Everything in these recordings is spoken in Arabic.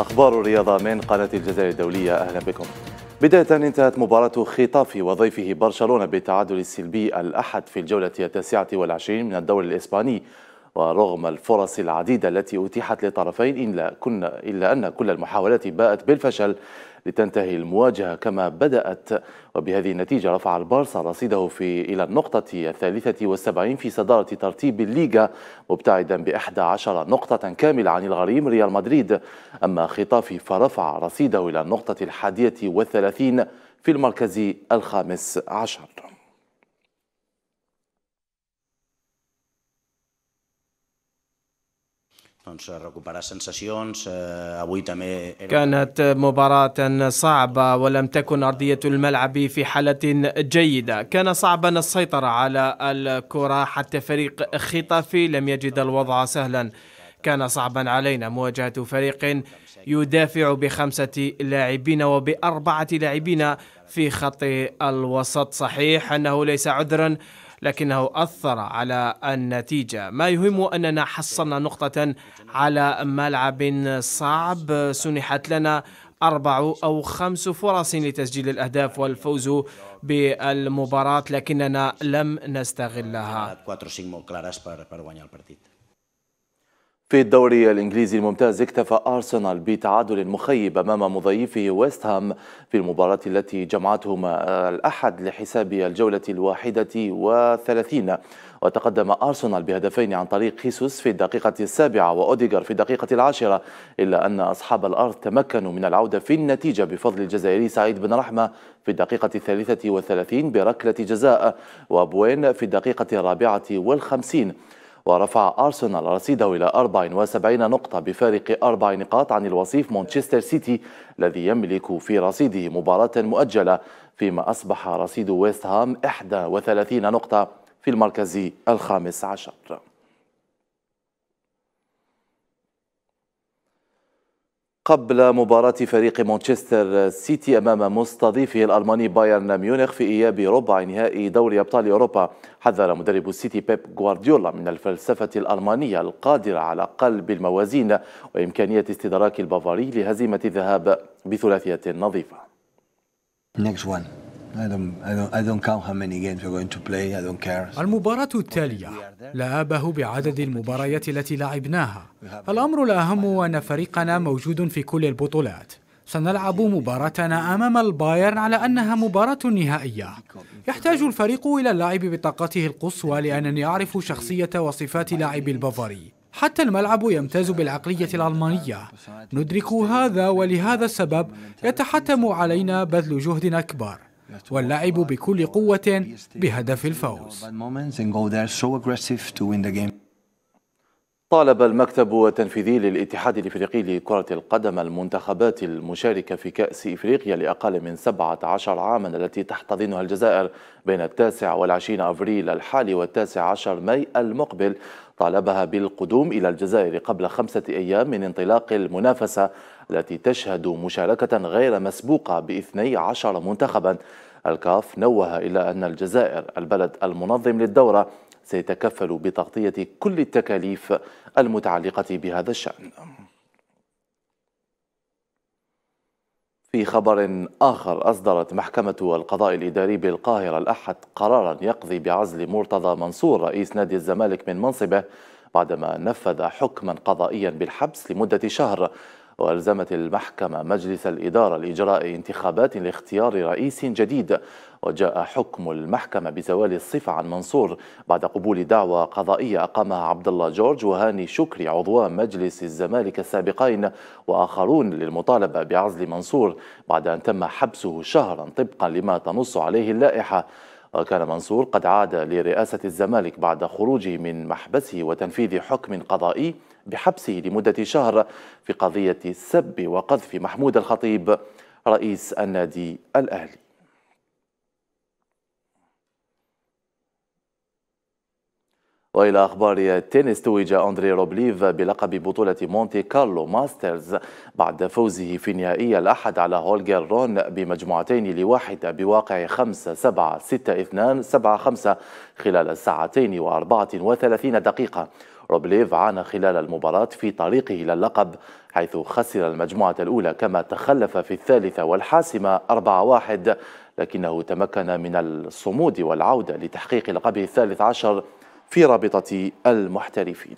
أخبار الرياضة من قناة الجزائر الدولية أهلا بكم بداية انتهت مباراة خطافي وضيفه برشلونة بالتعادل السلبي الأحد في الجولة التاسعة والعشرين من الدوري الإسباني ورغم الفرص العديدة التي أتيحت للطرفين إلا, كنا إلا أن كل المحاولات باءت بالفشل لتنتهي المواجهة كما بدأت وبهذه النتيجة رفع البارسا رصيده في إلى النقطة الثالثة والسبعين في صدارة ترتيب الليغا مبتعدا بأحد عشر نقطة كاملة عن الغريم ريال مدريد أما خطافي فرفع رصيده إلى النقطة الحادية والثلاثين في المركز الخامس عشر Eh, eh, كانت مباراة صعبة ولم تكن أرضية الملعب في حالة جيدة كان صعبا السيطرة على الكرة حتى فريق خطافي لم يجد الوضع سهلا كان صعبا علينا مواجهة فريق يدافع بخمسة لاعبين وبأربعة لاعبين في خط الوسط صحيح أنه ليس عذرا لكنه أثر على النتيجة ما يهم أننا حصلنا نقطة على ملعب صعب سنحت لنا أربع أو خمس فرص لتسجيل الأهداف والفوز بالمباراة لكننا لم نستغلها في الدوري الإنجليزي الممتاز اكتفى أرسنال بتعادل مخيب أمام مضيفه ويست هام في المباراة التي جمعتهما الأحد لحساب الجولة الواحدة وثلاثين وتقدم أرسنال بهدفين عن طريق خيسوس في الدقيقة السابعة وأوديغر في الدقيقة العاشرة إلا أن أصحاب الأرض تمكنوا من العودة في النتيجة بفضل الجزائري سعيد بن رحمة في الدقيقة الثالثة والثلاثين بركلة جزاء وبوين في الدقيقة الرابعة والخمسين ورفع أرسنال رصيده إلى 74 نقطة بفارق أربع نقاط عن الوصيف مانشستر سيتي الذي يملك في رصيده مباراة مؤجلة فيما أصبح رصيد ويست هام 31 نقطة في المركز الخامس عشر قبل مباراة فريق مانشستر سيتي أمام مستضيفه الألماني بايرن ميونخ في إياب ربع نهائي دوري أبطال أوروبا حذر مدرب السيتي بيب غوارديولا من الفلسفة الألمانية القادرة على قلب الموازين وإمكانية استدراك البافاري لهزيمة الذهاب بثلاثية نظيفة. Next one. المباراة التالية لا أبه بعدد المباريات التي لعبناها الأمر الأهم هو أن فريقنا موجود في كل البطولات سنلعب مباراتنا أمام البايرن على أنها مباراة نهائية يحتاج الفريق إلى اللعب بطاقته القصوى لأنني أعرف شخصية وصفات لاعب البافاري حتى الملعب يمتاز بالعقلية الألمانية ندرك هذا ولهذا السبب يتحتم علينا بذل جهد أكبر واللعب بكل قوة بهدف الفوز طالب المكتب التنفيذي للاتحاد الافريقي لكرة القدم المنتخبات المشاركة في كأس افريقيا لاقل من 17 عاما التي تحتضنها الجزائر بين التاسع والعشرين افريل الحالي والتاسع عشر ماي المقبل طالبها بالقدوم الى الجزائر قبل خمسة ايام من انطلاق المنافسة التي تشهد مشاركة غير مسبوقة باثني عشر منتخبا الكاف نوه إلى أن الجزائر البلد المنظم للدورة سيتكفل بتغطية كل التكاليف المتعلقة بهذا الشأن في خبر آخر أصدرت محكمة القضاء الإداري بالقاهرة الأحد قرارا يقضي بعزل مرتضى منصور رئيس نادي الزمالك من منصبه بعدما نفذ حكما قضائيا بالحبس لمدة شهر وألزمت المحكمة مجلس الإدارة لإجراء انتخابات لاختيار رئيس جديد وجاء حكم المحكمة بزوال الصفة عن منصور بعد قبول دعوى قضائية أقامها عبد الله جورج وهاني شكري عضوا مجلس الزمالك السابقين وآخرون للمطالبة بعزل منصور بعد أن تم حبسه شهرا طبقا لما تنص عليه اللائحة وكان منصور قد عاد لرئاسة الزمالك بعد خروجه من محبسه وتنفيذ حكم قضائي بحبسه لمدة شهر في قضية سب وقذف محمود الخطيب رئيس النادي الأهلي وإلى أخبار التنس توج أندري روبليف بلقب بطولة مونتي كارلو ماسترز بعد فوزه في نهائي الأحد على هولجر رون بمجموعتين لواحدة بواقع 5 7 6 2 7 5 خلال ساعتين و34 دقيقة روبليف عانى خلال المباراة في طريقه إلى اللقب حيث خسر المجموعة الأولى كما تخلف في الثالثة والحاسمة 4-1 لكنه تمكن من الصمود والعودة لتحقيق لقبه الثالث عشر في رابطة المحترفين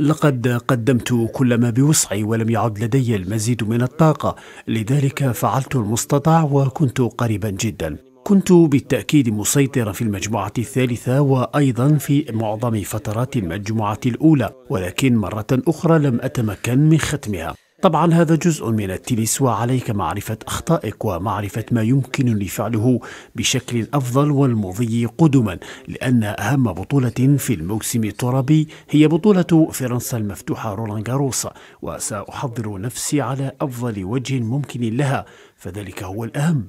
لقد قدمت كل ما بوسعي ولم يعد لدي المزيد من الطاقة لذلك فعلت المستطاع وكنت قريبا جدا كنت بالتأكيد مسيطرا في المجموعة الثالثة وأيضا في معظم فترات المجموعة الأولى ولكن مرة أخرى لم أتمكن من ختمها طبعا هذا جزء من التلس وعليك معرفة أخطائك ومعرفة ما يمكنني فعله بشكل أفضل والمضي قدما لأن أهم بطولة في الموسم الترابي هي بطولة فرنسا المفتوحة رولان جاروس وسأحضر نفسي على أفضل وجه ممكن لها فذلك هو الأهم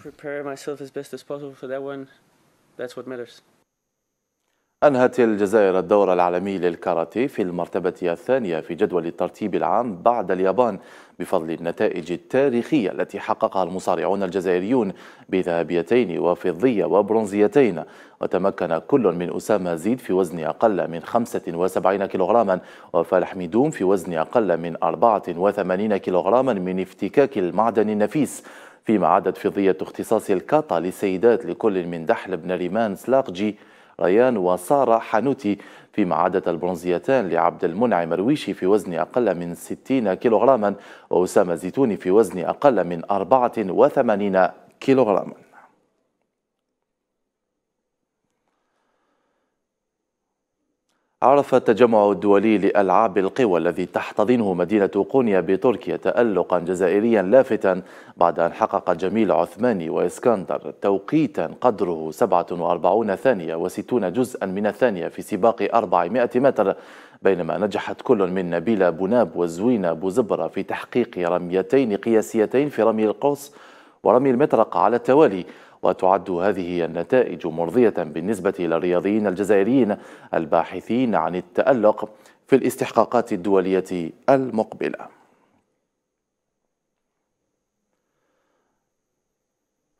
أنهت الجزائر الدور العالمي للكاراتيه في المرتبة الثانية في جدول الترتيب العام بعد اليابان بفضل النتائج التاريخية التي حققها المصارعون الجزائريون بذهبيتين وفضية وبرونزيتين وتمكن كل من أسامة زيد في وزن أقل من 75 كيلوغراما وفالح ميدوم في وزن أقل من 84 كيلوغراما من افتكاك المعدن النفيس فيما عادت فضية اختصاص الكاتا للسيدات لكل من دحل بن ريمان سلاقجي ريان وسارة حانوتي فيما عادت البرونزيتان لعبد المنعم رويشي في وزن أقل من 60 كيلوغراما وأسامة زيتوني في وزن أقل من 84 كيلوغراما عرف التجمع الدولي لألعاب القوى الذي تحتضنه مدينة قونيا بتركيا تألقا جزائريا لافتا بعد أن حقق جميل عثماني وإسكندر توقيتا قدره 47 ثانية و60 جزءا من الثانية في سباق 400 متر بينما نجحت كل من نبيلة بناب وزوينة بوزبرة في تحقيق رميتين قياسيتين في رمي القوس ورمي المطرقة على التوالي وتعد هذه النتائج مرضية بالنسبة للرياضيين الجزائريين الباحثين عن التألق في الاستحقاقات الدولية المقبلة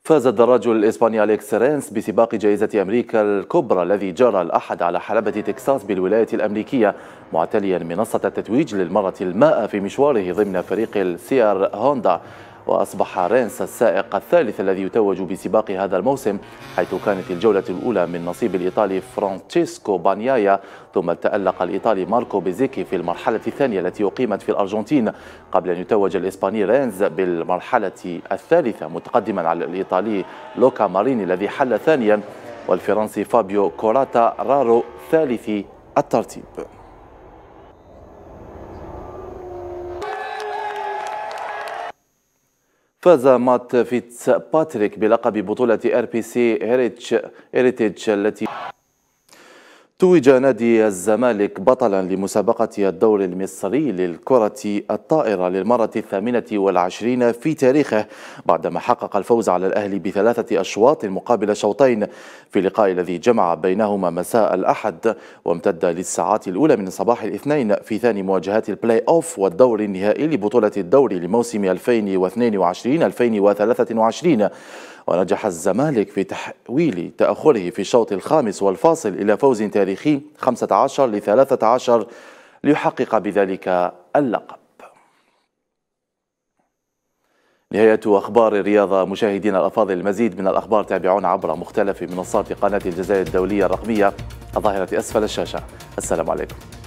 فاز الدراج الإسباني أليكس رينس بسباق جائزة أمريكا الكبرى الذي جرى الأحد على حلبة تكساس بالولاية الأمريكية معتليا منصة التتويج للمرة المائة في مشواره ضمن فريق السيار هوندا وأصبح رينس السائق الثالث الذي يتوج بسباق هذا الموسم حيث كانت الجولة الأولى من نصيب الإيطالي فرانتشيسكو بانيايا ثم تألق الإيطالي ماركو بيزيكي في المرحلة الثانية التي أقيمت في الأرجنتين قبل أن يتوج الإسباني رينز بالمرحلة الثالثة متقدما على الإيطالي لوكا ماريني الذي حل ثانيا والفرنسي فابيو كوراتا رارو ثالث الترتيب فاز مات فيتس باتريك بلقب بطولة ار بي سي هيريتش التي توج نادي الزمالك بطلا لمسابقة الدور المصري للكرة الطائرة للمرة الثامنة والعشرين في تاريخه بعدما حقق الفوز على الأهلي بثلاثة أشواط مقابل شوطين في لقاء الذي جمع بينهما مساء الأحد وامتد للساعات الأولى من صباح الاثنين في ثاني مواجهات البلاي أوف والدور النهائي لبطولة الدوري لموسم 2022-2023 ونجح الزمالك في تحويل تأخره في الشوط الخامس والفاصل إلى فوز تاريخي 15 ل 13 ليحقق بذلك اللقب نهاية أخبار الرياضة مشاهدينا الأفاضل المزيد من الأخبار تابعونا عبر مختلف منصات قناة الجزائر الدولية الرقمية الظاهرة أسفل الشاشة السلام عليكم